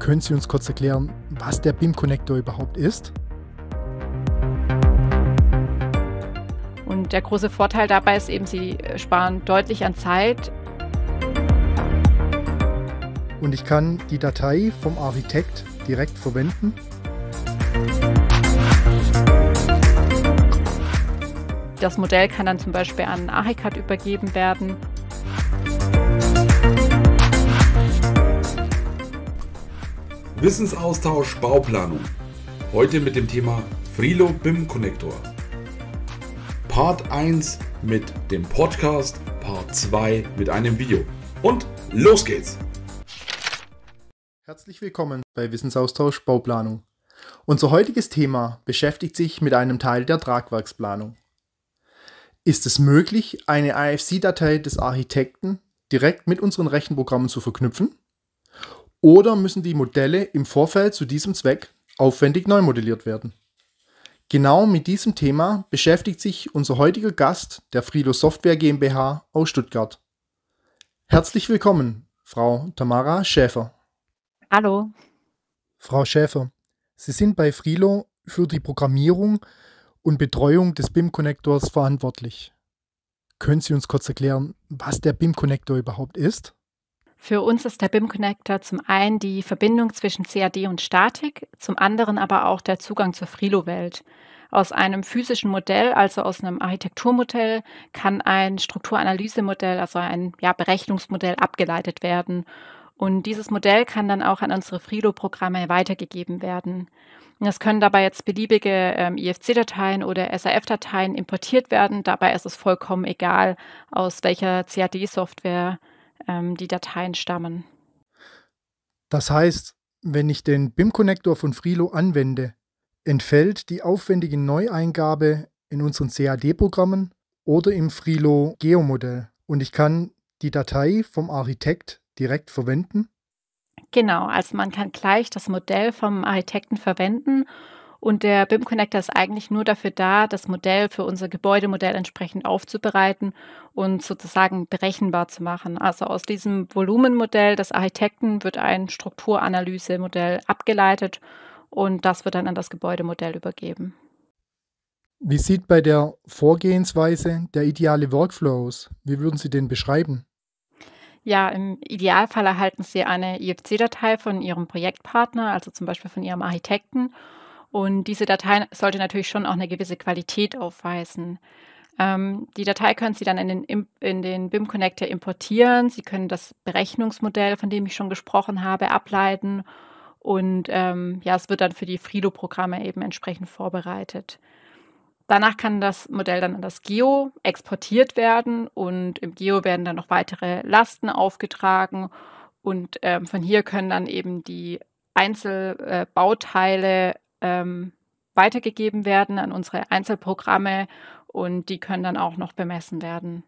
Können Sie uns kurz erklären, was der BIM-Connector überhaupt ist? Und der große Vorteil dabei ist eben, Sie sparen deutlich an Zeit. Und ich kann die Datei vom Architekt direkt verwenden. Das Modell kann dann zum Beispiel an Archicad übergeben werden. Wissensaustausch Bauplanung. Heute mit dem Thema Frilo BIM Connector. Part 1 mit dem Podcast, Part 2 mit einem Video. Und los geht's! Herzlich willkommen bei Wissensaustausch Bauplanung. Unser heutiges Thema beschäftigt sich mit einem Teil der Tragwerksplanung. Ist es möglich, eine ifc datei des Architekten direkt mit unseren Rechenprogrammen zu verknüpfen? Oder müssen die Modelle im Vorfeld zu diesem Zweck aufwendig neu modelliert werden? Genau mit diesem Thema beschäftigt sich unser heutiger Gast der Frilo Software GmbH aus Stuttgart. Herzlich willkommen, Frau Tamara Schäfer. Hallo. Frau Schäfer, Sie sind bei Frilo für die Programmierung und Betreuung des BIM-Connectors verantwortlich. Können Sie uns kurz erklären, was der BIM-Connector überhaupt ist? Für uns ist der BIM Connector zum einen die Verbindung zwischen CAD und Statik, zum anderen aber auch der Zugang zur Frilo-Welt. Aus einem physischen Modell, also aus einem Architekturmodell, kann ein Strukturanalysemodell, also ein ja, Berechnungsmodell abgeleitet werden. Und dieses Modell kann dann auch an unsere Frilo-Programme weitergegeben werden. Es können dabei jetzt beliebige ähm, IFC-Dateien oder SRF-Dateien importiert werden. Dabei ist es vollkommen egal, aus welcher CAD-Software ähm, die Dateien stammen. Das heißt, wenn ich den BIM-Connector von Frilo anwende, entfällt die aufwendige Neueingabe in unseren CAD-Programmen oder im Frilo Geomodell und ich kann die Datei vom Architekt direkt verwenden? Genau, also man kann gleich das Modell vom Architekten verwenden und der BIM Connector ist eigentlich nur dafür da, das Modell für unser Gebäudemodell entsprechend aufzubereiten und sozusagen berechenbar zu machen. Also aus diesem Volumenmodell des Architekten wird ein Strukturanalysemodell abgeleitet und das wird dann an das Gebäudemodell übergeben. Wie sieht bei der Vorgehensweise der ideale Workflow aus? Wie würden Sie den beschreiben? Ja, im Idealfall erhalten Sie eine IFC-Datei von Ihrem Projektpartner, also zum Beispiel von Ihrem Architekten und diese Datei sollte natürlich schon auch eine gewisse Qualität aufweisen. Ähm, die Datei können Sie dann in den, in den BIM Connector importieren. Sie können das Berechnungsmodell, von dem ich schon gesprochen habe, ableiten. Und ähm, ja, es wird dann für die Frido-Programme eben entsprechend vorbereitet. Danach kann das Modell dann an das Geo exportiert werden und im Geo werden dann noch weitere Lasten aufgetragen und ähm, von hier können dann eben die Einzelbauteile ähm, weitergegeben werden an unsere Einzelprogramme und die können dann auch noch bemessen werden.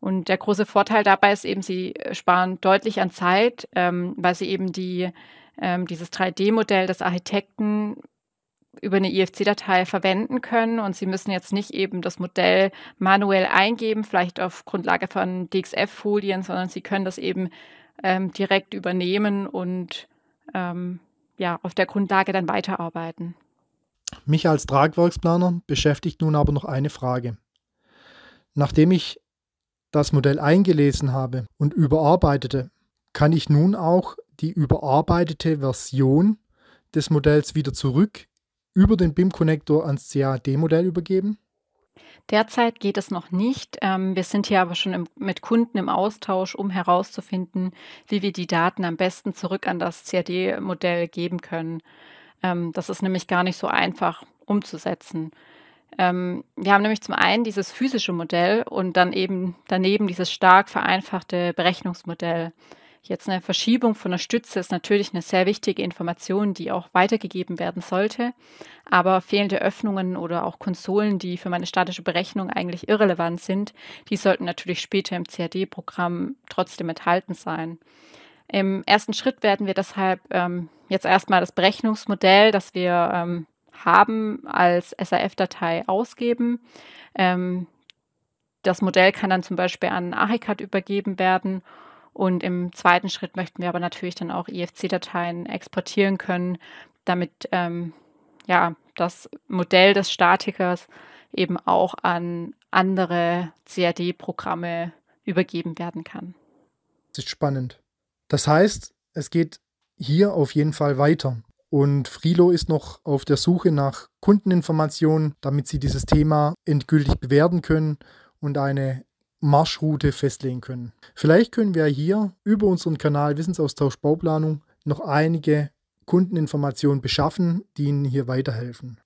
Und der große Vorteil dabei ist eben, sie sparen deutlich an Zeit, ähm, weil sie eben die, ähm, dieses 3D-Modell des Architekten über eine IFC-Datei verwenden können und Sie müssen jetzt nicht eben das Modell manuell eingeben, vielleicht auf Grundlage von DXF-Folien, sondern Sie können das eben ähm, direkt übernehmen und ähm, ja, auf der Grundlage dann weiterarbeiten. Mich als Tragwerksplaner beschäftigt nun aber noch eine Frage. Nachdem ich das Modell eingelesen habe und überarbeitete, kann ich nun auch die überarbeitete Version des Modells wieder zurück über den BIM-Connector ans CAD-Modell übergeben? Derzeit geht es noch nicht. Ähm, wir sind hier aber schon mit Kunden im Austausch, um herauszufinden, wie wir die Daten am besten zurück an das CAD-Modell geben können. Ähm, das ist nämlich gar nicht so einfach umzusetzen. Ähm, wir haben nämlich zum einen dieses physische Modell und dann eben daneben dieses stark vereinfachte Berechnungsmodell. Jetzt eine Verschiebung von der Stütze ist natürlich eine sehr wichtige Information, die auch weitergegeben werden sollte. Aber fehlende Öffnungen oder auch Konsolen, die für meine statische Berechnung eigentlich irrelevant sind, die sollten natürlich später im CAD-Programm e trotzdem enthalten sein. Im ersten Schritt werden wir deshalb ähm, jetzt erstmal das Berechnungsmodell, das wir ähm, haben, als SAF-Datei ausgeben. Ähm, das Modell kann dann zum Beispiel an ARHICAD übergeben werden und im zweiten Schritt möchten wir aber natürlich dann auch IFC-Dateien e exportieren können, damit ähm, ja, das Modell des Statikers eben auch an andere CAD-Programme übergeben werden kann. Das ist spannend. Das heißt, es geht hier auf jeden Fall weiter. Und Frilo ist noch auf der Suche nach Kundeninformationen, damit sie dieses Thema endgültig bewerten können und eine Marschroute festlegen können. Vielleicht können wir hier über unseren Kanal Wissensaustausch Bauplanung noch einige Kundeninformationen beschaffen, die Ihnen hier weiterhelfen.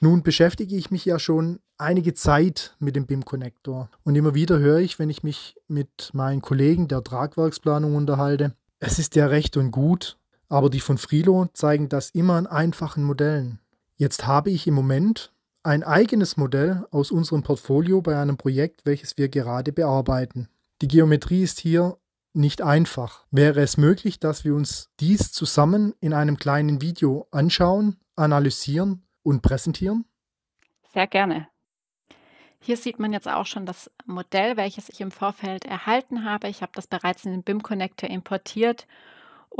Nun beschäftige ich mich ja schon einige Zeit mit dem BIM-Connector und immer wieder höre ich, wenn ich mich mit meinen Kollegen der Tragwerksplanung unterhalte, es ist ja recht und gut, aber die von Frilo zeigen das immer an einfachen Modellen. Jetzt habe ich im Moment ein eigenes Modell aus unserem Portfolio bei einem Projekt, welches wir gerade bearbeiten. Die Geometrie ist hier nicht einfach. Wäre es möglich, dass wir uns dies zusammen in einem kleinen Video anschauen, analysieren und präsentieren? Sehr gerne. Hier sieht man jetzt auch schon das Modell, welches ich im Vorfeld erhalten habe. Ich habe das bereits in den BIM Connector importiert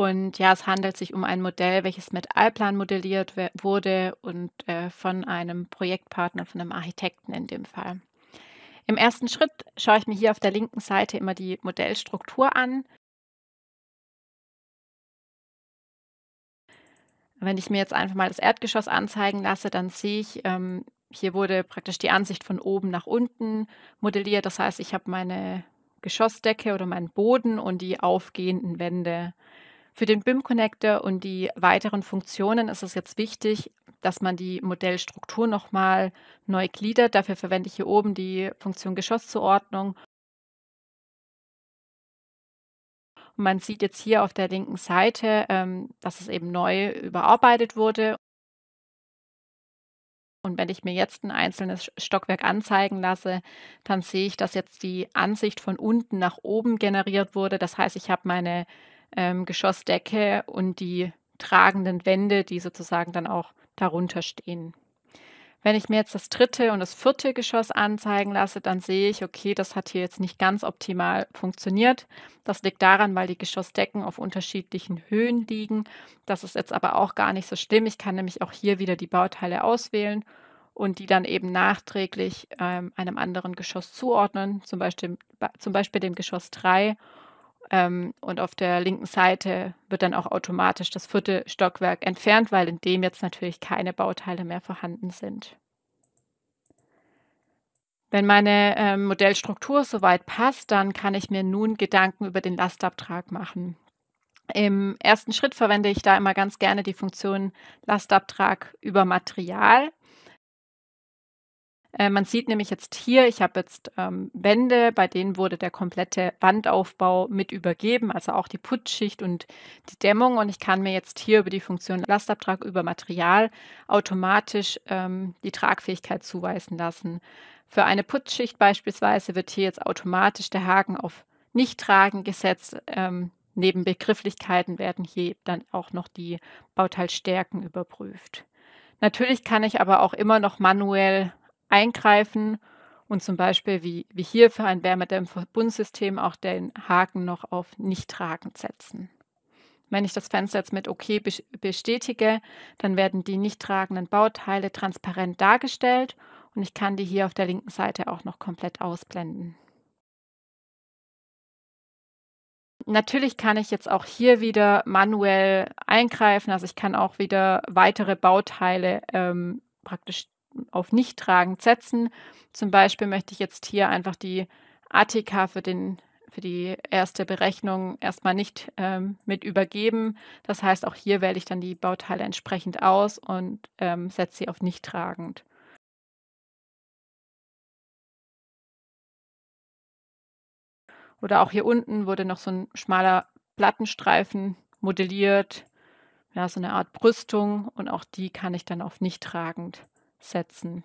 und ja, es handelt sich um ein Modell, welches mit Allplan modelliert wurde und äh, von einem Projektpartner, von einem Architekten in dem Fall. Im ersten Schritt schaue ich mir hier auf der linken Seite immer die Modellstruktur an. Wenn ich mir jetzt einfach mal das Erdgeschoss anzeigen lasse, dann sehe ich, ähm, hier wurde praktisch die Ansicht von oben nach unten modelliert. Das heißt, ich habe meine Geschossdecke oder meinen Boden und die aufgehenden Wände für den BIM Connector und die weiteren Funktionen ist es jetzt wichtig, dass man die Modellstruktur nochmal neu gliedert. Dafür verwende ich hier oben die Funktion Geschosszuordnung. Und man sieht jetzt hier auf der linken Seite, ähm, dass es eben neu überarbeitet wurde. Und wenn ich mir jetzt ein einzelnes Stockwerk anzeigen lasse, dann sehe ich, dass jetzt die Ansicht von unten nach oben generiert wurde. Das heißt, ich habe meine ähm, Geschossdecke und die tragenden Wände, die sozusagen dann auch darunter stehen. Wenn ich mir jetzt das dritte und das vierte Geschoss anzeigen lasse, dann sehe ich, okay, das hat hier jetzt nicht ganz optimal funktioniert. Das liegt daran, weil die Geschossdecken auf unterschiedlichen Höhen liegen. Das ist jetzt aber auch gar nicht so schlimm. Ich kann nämlich auch hier wieder die Bauteile auswählen und die dann eben nachträglich ähm, einem anderen Geschoss zuordnen, zum Beispiel, zum Beispiel dem Geschoss 3 ähm, und auf der linken Seite wird dann auch automatisch das vierte Stockwerk entfernt, weil in dem jetzt natürlich keine Bauteile mehr vorhanden sind. Wenn meine ähm, Modellstruktur soweit passt, dann kann ich mir nun Gedanken über den Lastabtrag machen. Im ersten Schritt verwende ich da immer ganz gerne die Funktion Lastabtrag über Material. Äh, man sieht nämlich jetzt hier, ich habe jetzt ähm, Wände, bei denen wurde der komplette Wandaufbau mit übergeben, also auch die Putzschicht und die Dämmung. Und ich kann mir jetzt hier über die Funktion Lastabtrag über Material automatisch ähm, die Tragfähigkeit zuweisen lassen. Für eine Putzschicht beispielsweise wird hier jetzt automatisch der Haken auf Nichttragen gesetzt. Ähm, neben Begrifflichkeiten werden hier dann auch noch die Bauteilstärken überprüft. Natürlich kann ich aber auch immer noch manuell eingreifen und zum Beispiel wie, wie hier für ein Wärmedämmverbundsystem auch den Haken noch auf nicht tragend setzen. Wenn ich das Fenster jetzt mit OK bestätige, dann werden die nicht tragenden Bauteile transparent dargestellt und ich kann die hier auf der linken Seite auch noch komplett ausblenden. Natürlich kann ich jetzt auch hier wieder manuell eingreifen, also ich kann auch wieder weitere Bauteile ähm, praktisch auf nicht tragend setzen. Zum Beispiel möchte ich jetzt hier einfach die ATK für, den, für die erste Berechnung erstmal nicht ähm, mit übergeben. Das heißt, auch hier wähle ich dann die Bauteile entsprechend aus und ähm, setze sie auf nicht tragend. Oder auch hier unten wurde noch so ein schmaler Plattenstreifen modelliert, ja, so eine Art Brüstung und auch die kann ich dann auf nicht tragend setzen.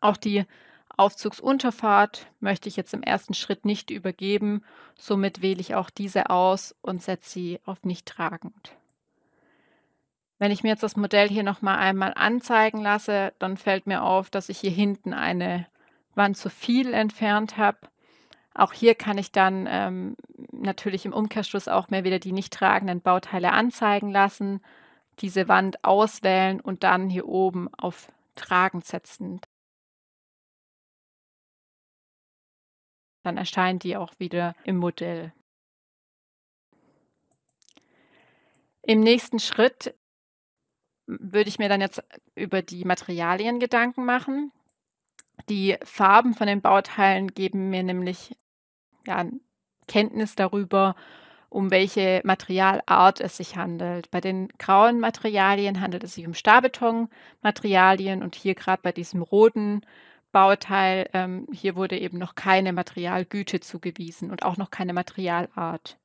Auch die Aufzugsunterfahrt möchte ich jetzt im ersten Schritt nicht übergeben, somit wähle ich auch diese aus und setze sie auf nicht tragend. Wenn ich mir jetzt das Modell hier nochmal einmal anzeigen lasse, dann fällt mir auf, dass ich hier hinten eine Wand zu viel entfernt habe. Auch hier kann ich dann ähm, natürlich im Umkehrschluss auch mehr wieder die nicht tragenden Bauteile anzeigen lassen, diese Wand auswählen und dann hier oben auf tragend setzen, dann erscheint die auch wieder im Modell. Im nächsten Schritt würde ich mir dann jetzt über die Materialien Gedanken machen. Die Farben von den Bauteilen geben mir nämlich ja, Kenntnis darüber, um welche Materialart es sich handelt. Bei den grauen Materialien handelt es sich um Stahlbetonmaterialien und hier gerade bei diesem roten Bauteil, ähm, hier wurde eben noch keine Materialgüte zugewiesen und auch noch keine Materialart.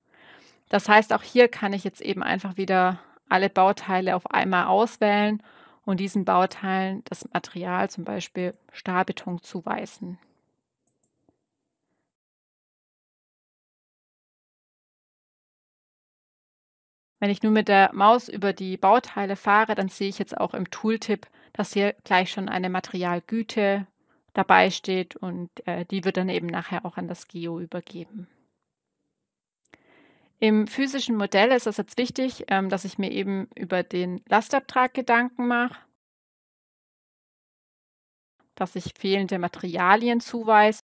Das heißt, auch hier kann ich jetzt eben einfach wieder alle Bauteile auf einmal auswählen und diesen Bauteilen das Material, zum Beispiel Stahlbeton, zuweisen. Wenn ich nun mit der Maus über die Bauteile fahre, dann sehe ich jetzt auch im Tooltip, dass hier gleich schon eine Materialgüte dabei steht und äh, die wird dann eben nachher auch an das Geo übergeben. Im physischen Modell ist es jetzt wichtig, ähm, dass ich mir eben über den Lastabtrag Gedanken mache, dass ich fehlende Materialien zuweise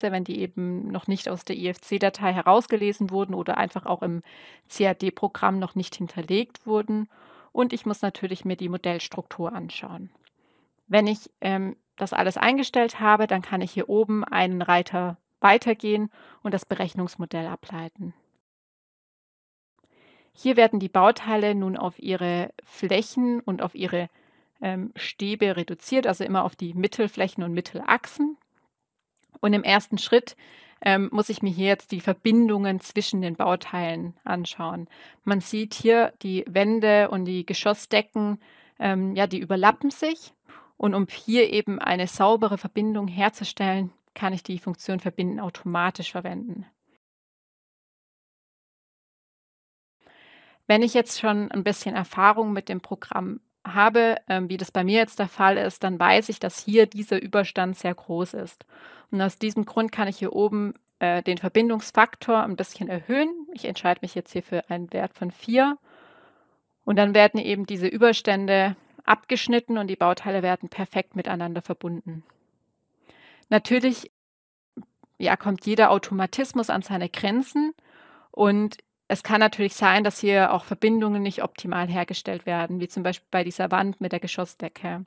wenn die eben noch nicht aus der IFC-Datei herausgelesen wurden oder einfach auch im CAD-Programm noch nicht hinterlegt wurden. Und ich muss natürlich mir die Modellstruktur anschauen. Wenn ich ähm, das alles eingestellt habe, dann kann ich hier oben einen Reiter weitergehen und das Berechnungsmodell ableiten. Hier werden die Bauteile nun auf ihre Flächen und auf ihre ähm, Stäbe reduziert, also immer auf die Mittelflächen und Mittelachsen. Und im ersten Schritt ähm, muss ich mir hier jetzt die Verbindungen zwischen den Bauteilen anschauen. Man sieht hier die Wände und die Geschossdecken, ähm, ja, die überlappen sich. Und um hier eben eine saubere Verbindung herzustellen, kann ich die Funktion Verbinden automatisch verwenden. Wenn ich jetzt schon ein bisschen Erfahrung mit dem Programm habe, ähm, wie das bei mir jetzt der Fall ist, dann weiß ich, dass hier dieser Überstand sehr groß ist. Und aus diesem Grund kann ich hier oben äh, den Verbindungsfaktor ein bisschen erhöhen. Ich entscheide mich jetzt hier für einen Wert von 4. Und dann werden eben diese Überstände abgeschnitten und die Bauteile werden perfekt miteinander verbunden. Natürlich ja, kommt jeder Automatismus an seine Grenzen und es kann natürlich sein, dass hier auch Verbindungen nicht optimal hergestellt werden, wie zum Beispiel bei dieser Wand mit der Geschossdecke.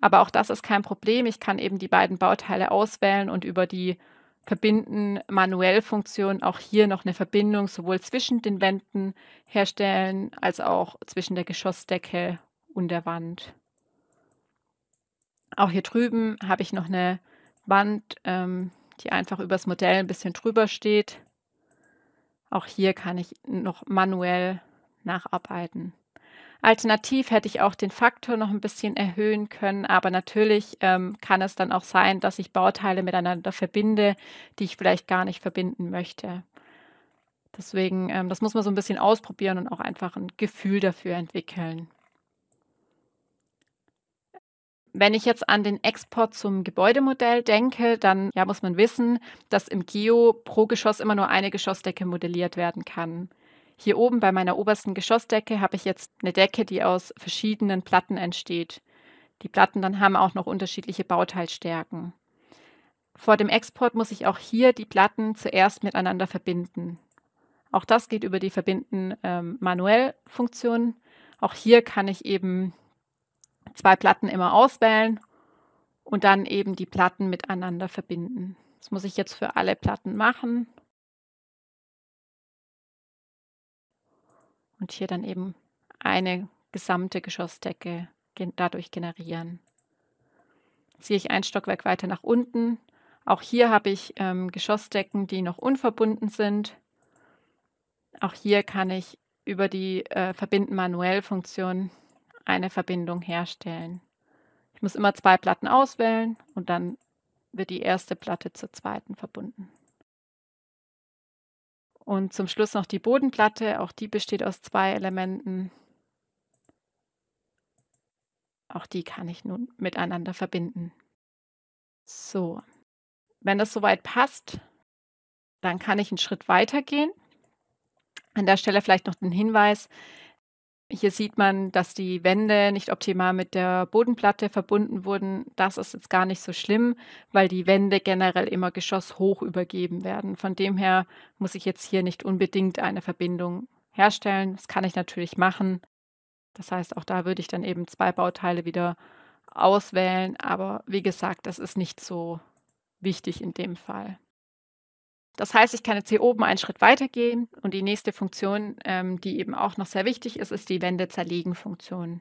Aber auch das ist kein Problem. Ich kann eben die beiden Bauteile auswählen und über die Verbinden manuell Funktion auch hier noch eine Verbindung sowohl zwischen den Wänden herstellen als auch zwischen der Geschossdecke und der Wand. Auch hier drüben habe ich noch eine Wand, ähm, die einfach übers Modell ein bisschen drüber steht. Auch hier kann ich noch manuell nacharbeiten. Alternativ hätte ich auch den Faktor noch ein bisschen erhöhen können, aber natürlich ähm, kann es dann auch sein, dass ich Bauteile miteinander verbinde, die ich vielleicht gar nicht verbinden möchte. Deswegen, ähm, das muss man so ein bisschen ausprobieren und auch einfach ein Gefühl dafür entwickeln. Wenn ich jetzt an den Export zum Gebäudemodell denke, dann ja, muss man wissen, dass im Geo pro Geschoss immer nur eine Geschossdecke modelliert werden kann. Hier oben bei meiner obersten Geschossdecke habe ich jetzt eine Decke, die aus verschiedenen Platten entsteht. Die Platten dann haben auch noch unterschiedliche Bauteilstärken. Vor dem Export muss ich auch hier die Platten zuerst miteinander verbinden. Auch das geht über die Verbinden ähm, manuell Funktion. Auch hier kann ich eben zwei Platten immer auswählen und dann eben die Platten miteinander verbinden. Das muss ich jetzt für alle Platten machen. Und hier dann eben eine gesamte Geschossdecke dadurch generieren. Ziehe ich ein Stockwerk weiter nach unten. Auch hier habe ich ähm, Geschossdecken, die noch unverbunden sind. Auch hier kann ich über die äh, Verbinden manuell Funktion eine Verbindung herstellen. Ich muss immer zwei Platten auswählen und dann wird die erste Platte zur zweiten verbunden. Und zum Schluss noch die Bodenplatte. Auch die besteht aus zwei Elementen. Auch die kann ich nun miteinander verbinden. So, wenn das soweit passt, dann kann ich einen Schritt weiter gehen. An der Stelle vielleicht noch den Hinweis, hier sieht man, dass die Wände nicht optimal mit der Bodenplatte verbunden wurden. Das ist jetzt gar nicht so schlimm, weil die Wände generell immer geschosshoch übergeben werden. Von dem her muss ich jetzt hier nicht unbedingt eine Verbindung herstellen. Das kann ich natürlich machen. Das heißt, auch da würde ich dann eben zwei Bauteile wieder auswählen. Aber wie gesagt, das ist nicht so wichtig in dem Fall. Das heißt, ich kann jetzt hier oben einen Schritt weitergehen und die nächste Funktion, ähm, die eben auch noch sehr wichtig ist, ist die Wände zerlegen Funktion.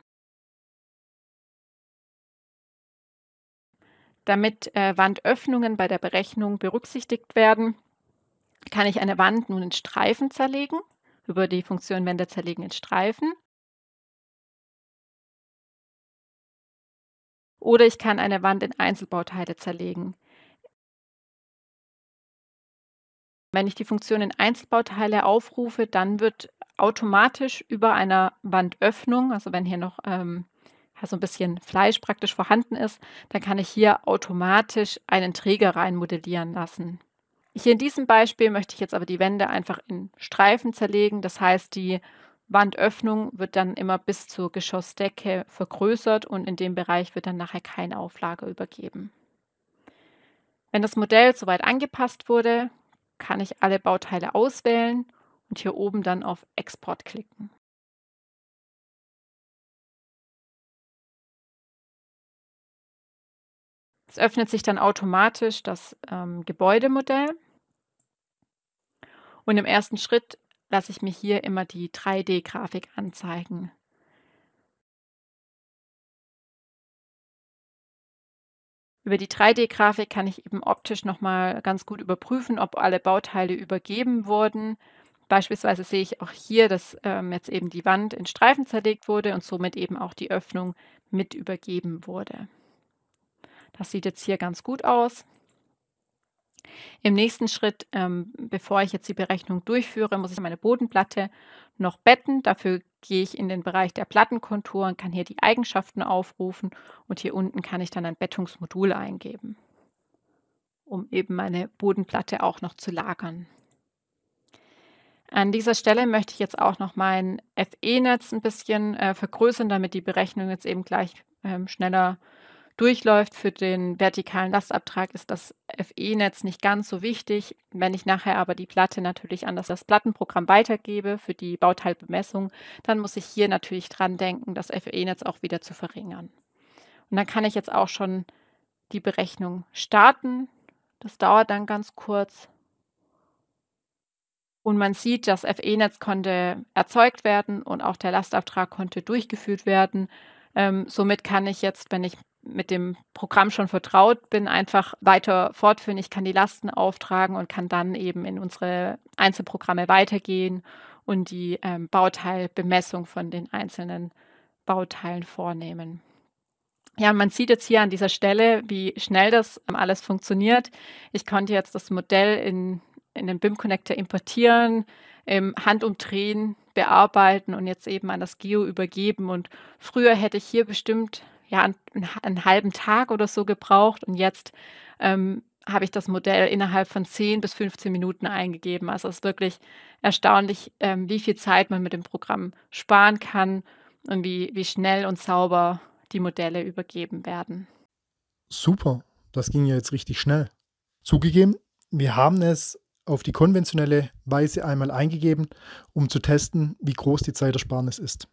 Damit äh, Wandöffnungen bei der Berechnung berücksichtigt werden, kann ich eine Wand nun in Streifen zerlegen, über die Funktion Wände zerlegen in Streifen. Oder ich kann eine Wand in Einzelbauteile zerlegen. Wenn ich die Funktion in Einzelbauteile aufrufe, dann wird automatisch über einer Wandöffnung, also wenn hier noch ähm, so ein bisschen Fleisch praktisch vorhanden ist, dann kann ich hier automatisch einen Träger rein modellieren lassen. Hier in diesem Beispiel möchte ich jetzt aber die Wände einfach in Streifen zerlegen. Das heißt, die Wandöffnung wird dann immer bis zur Geschossdecke vergrößert und in dem Bereich wird dann nachher kein Auflager übergeben. Wenn das Modell soweit angepasst wurde, kann ich alle Bauteile auswählen und hier oben dann auf Export klicken. Es öffnet sich dann automatisch das ähm, Gebäudemodell. Und im ersten Schritt lasse ich mir hier immer die 3D-Grafik anzeigen. Über die 3D-Grafik kann ich eben optisch nochmal ganz gut überprüfen, ob alle Bauteile übergeben wurden. Beispielsweise sehe ich auch hier, dass ähm, jetzt eben die Wand in Streifen zerlegt wurde und somit eben auch die Öffnung mit übergeben wurde. Das sieht jetzt hier ganz gut aus. Im nächsten Schritt, ähm, bevor ich jetzt die Berechnung durchführe, muss ich meine Bodenplatte noch betten. Dafür gehe ich in den Bereich der Plattenkontur und kann hier die Eigenschaften aufrufen und hier unten kann ich dann ein Bettungsmodul eingeben, um eben meine Bodenplatte auch noch zu lagern. An dieser Stelle möchte ich jetzt auch noch mein FE-Netz ein bisschen äh, vergrößern, damit die Berechnung jetzt eben gleich ähm, schneller äh, durchläuft. Für den vertikalen Lastabtrag ist das FE-Netz nicht ganz so wichtig. Wenn ich nachher aber die Platte natürlich an das, das Plattenprogramm weitergebe für die Bauteilbemessung, dann muss ich hier natürlich dran denken, das FE-Netz auch wieder zu verringern. Und dann kann ich jetzt auch schon die Berechnung starten. Das dauert dann ganz kurz. Und man sieht, das FE-Netz konnte erzeugt werden und auch der Lastabtrag konnte durchgeführt werden. Ähm, somit kann ich jetzt, wenn ich mit dem Programm schon vertraut bin, einfach weiter fortführen. Ich kann die Lasten auftragen und kann dann eben in unsere Einzelprogramme weitergehen und die ähm, Bauteilbemessung von den einzelnen Bauteilen vornehmen. Ja, man sieht jetzt hier an dieser Stelle, wie schnell das ähm, alles funktioniert. Ich konnte jetzt das Modell in in den BIM Connector importieren, ähm, handumdrehen, bearbeiten und jetzt eben an das Geo übergeben. Und früher hätte ich hier bestimmt ja einen, einen halben Tag oder so gebraucht und jetzt ähm, habe ich das Modell innerhalb von 10 bis 15 Minuten eingegeben. Also es ist wirklich erstaunlich, ähm, wie viel Zeit man mit dem Programm sparen kann und wie, wie schnell und sauber die Modelle übergeben werden. Super, das ging ja jetzt richtig schnell. Zugegeben, wir haben es auf die konventionelle Weise einmal eingegeben, um zu testen, wie groß die Zeitersparnis ist.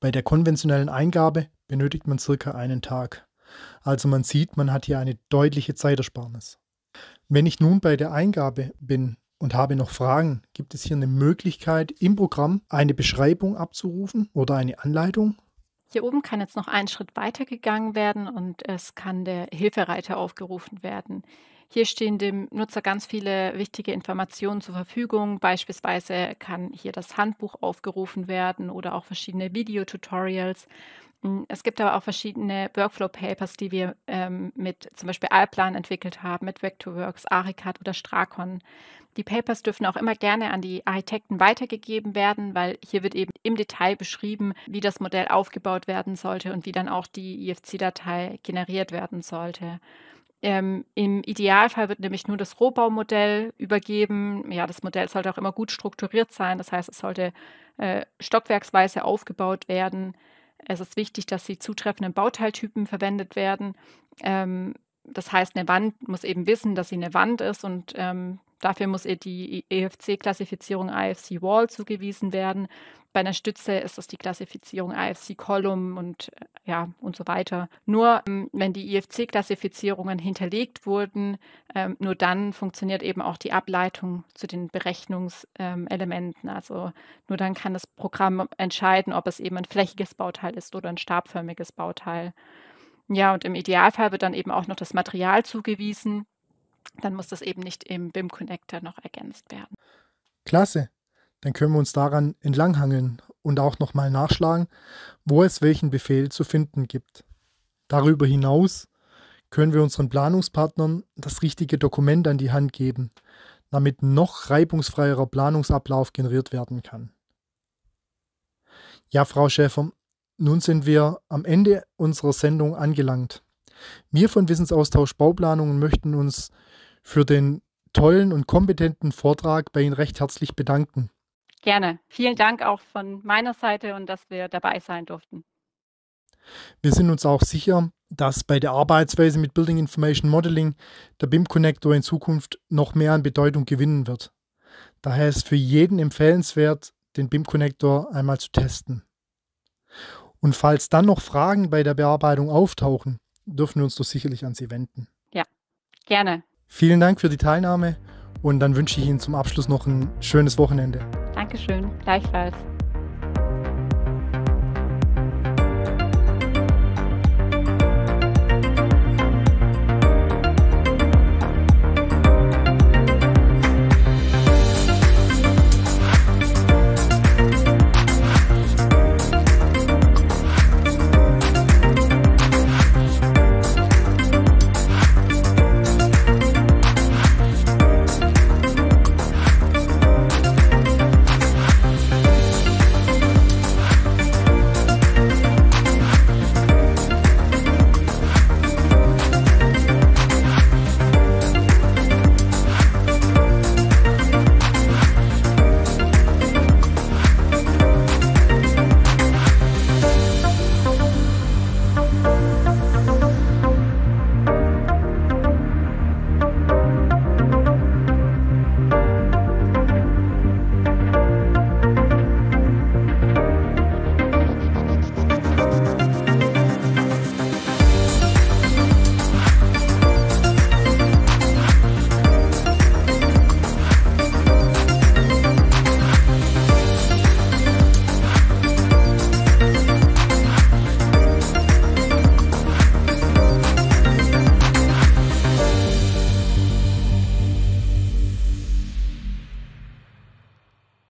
Bei der konventionellen Eingabe benötigt man circa einen Tag. Also man sieht, man hat hier eine deutliche Zeitersparnis. Wenn ich nun bei der Eingabe bin und habe noch Fragen, gibt es hier eine Möglichkeit, im Programm eine Beschreibung abzurufen oder eine Anleitung? Hier oben kann jetzt noch ein Schritt weitergegangen werden und es kann der Hilfereiter aufgerufen werden. Hier stehen dem Nutzer ganz viele wichtige Informationen zur Verfügung. Beispielsweise kann hier das Handbuch aufgerufen werden oder auch verschiedene Videotutorials. Hm, es gibt aber auch verschiedene Workflow-Papers, die wir ähm, mit zum Beispiel Alplan entwickelt haben, mit Vectorworks, Aricad oder Stracon. Die Papers dürfen auch immer gerne an die Architekten weitergegeben werden, weil hier wird eben im Detail beschrieben, wie das Modell aufgebaut werden sollte und wie dann auch die IFC-Datei generiert werden sollte. Ähm, Im Idealfall wird nämlich nur das Rohbaumodell übergeben. Ja, das Modell sollte auch immer gut strukturiert sein. Das heißt, es sollte äh, stockwerksweise aufgebaut werden. Es ist wichtig, dass die zutreffenden Bauteiltypen verwendet werden. Ähm, das heißt, eine Wand muss eben wissen, dass sie eine Wand ist und ähm, dafür muss ihr die EFC-Klassifizierung IFC Wall zugewiesen werden. Bei einer Stütze ist das die Klassifizierung IFC Column und äh, ja und so weiter. Nur ähm, wenn die IFC-Klassifizierungen hinterlegt wurden, ähm, nur dann funktioniert eben auch die Ableitung zu den Berechnungselementen. also nur dann kann das Programm entscheiden, ob es eben ein flächiges Bauteil ist oder ein stabförmiges Bauteil. Ja, und im Idealfall wird dann eben auch noch das Material zugewiesen. Dann muss das eben nicht im BIM Connector noch ergänzt werden. Klasse dann können wir uns daran entlanghangeln und auch nochmal nachschlagen, wo es welchen Befehl zu finden gibt. Darüber hinaus können wir unseren Planungspartnern das richtige Dokument an die Hand geben, damit noch reibungsfreierer Planungsablauf generiert werden kann. Ja, Frau Schäfer, nun sind wir am Ende unserer Sendung angelangt. Wir von Wissensaustausch Bauplanungen möchten uns für den tollen und kompetenten Vortrag bei Ihnen recht herzlich bedanken. Gerne. Vielen Dank auch von meiner Seite und dass wir dabei sein durften. Wir sind uns auch sicher, dass bei der Arbeitsweise mit Building Information Modeling der BIM Connector in Zukunft noch mehr an Bedeutung gewinnen wird. Daher ist für jeden empfehlenswert, den BIM Connector einmal zu testen. Und falls dann noch Fragen bei der Bearbeitung auftauchen, dürfen wir uns doch sicherlich an Sie wenden. Ja, gerne. Vielen Dank für die Teilnahme und dann wünsche ich Ihnen zum Abschluss noch ein schönes Wochenende. Dankeschön, gleichfalls.